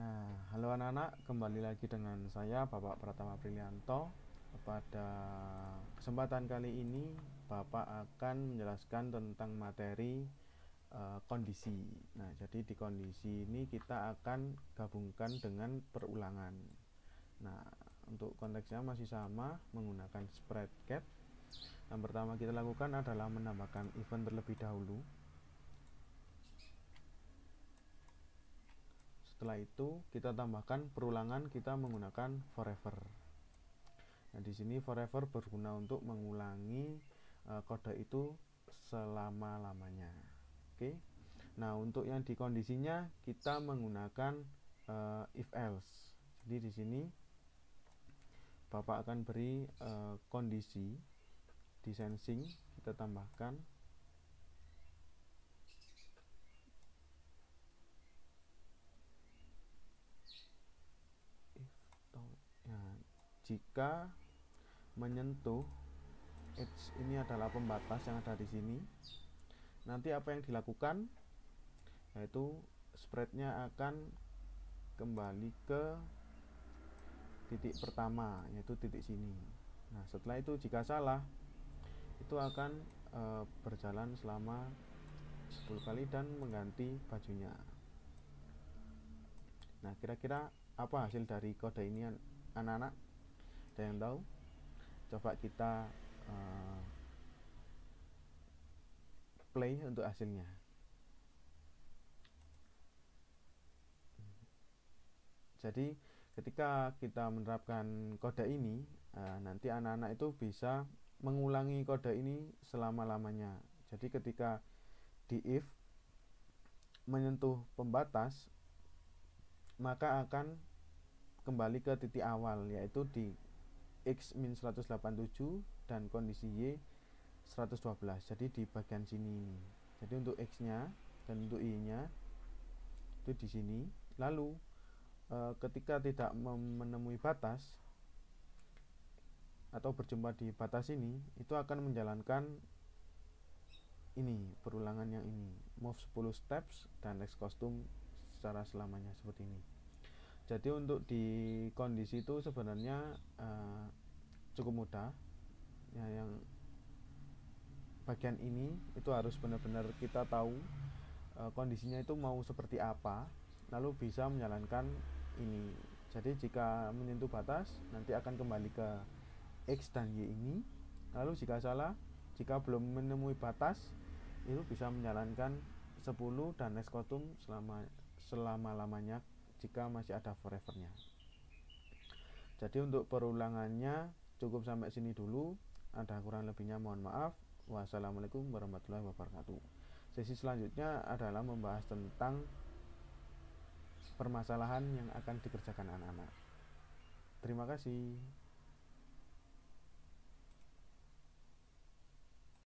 Nah, halo anak-anak, kembali lagi dengan saya Bapak Pratama Prilianto. Pada kesempatan kali ini, Bapak akan menjelaskan tentang materi e, kondisi. Nah, jadi di kondisi ini kita akan gabungkan dengan perulangan. Nah, untuk konteksnya masih sama menggunakan spreadsheet. Yang pertama kita lakukan adalah menambahkan event terlebih dahulu Setelah itu kita tambahkan perulangan kita menggunakan forever. Nah, di sini forever berguna untuk mengulangi e, kode itu selama-lamanya. Oke. Nah, untuk yang di kondisinya kita menggunakan e, if else. Jadi di sini Bapak akan beri e, kondisi di sensing kita tambahkan atau ya, jika menyentuh edge ini adalah pembatas yang ada di sini nanti apa yang dilakukan yaitu spreadnya akan kembali ke titik pertama yaitu titik sini nah setelah itu jika salah itu akan e, berjalan selama 10 kali dan mengganti bajunya nah kira-kira apa hasil dari kode ini anak-anak ada yang tahu coba kita uh, play untuk hasilnya jadi ketika kita menerapkan kode ini uh, nanti anak-anak itu bisa mengulangi kode ini selama-lamanya jadi ketika di if menyentuh pembatas maka akan kembali ke titik awal yaitu di x min 187 dan kondisi y 112 jadi di bagian sini jadi untuk x nya dan untuk y nya itu di sini lalu e, ketika tidak menemui batas atau berjumpa di batas ini itu akan menjalankan ini perulangan yang ini move 10 steps dan next costume secara selamanya seperti ini jadi untuk di kondisi itu sebenarnya uh, cukup mudah ya yang bagian ini itu harus benar-benar kita tahu uh, kondisinya itu mau seperti apa lalu bisa menjalankan ini jadi jika menyentuh batas nanti akan kembali ke X dan Y ini lalu jika salah jika belum menemui batas itu bisa menjalankan 10 dan neskotum selama selama lamanya jika masih ada forevernya jadi untuk perulangannya cukup sampai sini dulu ada kurang lebihnya mohon maaf wassalamualaikum warahmatullahi wabarakatuh sesi selanjutnya adalah membahas tentang permasalahan yang akan dikerjakan anak-anak terima kasih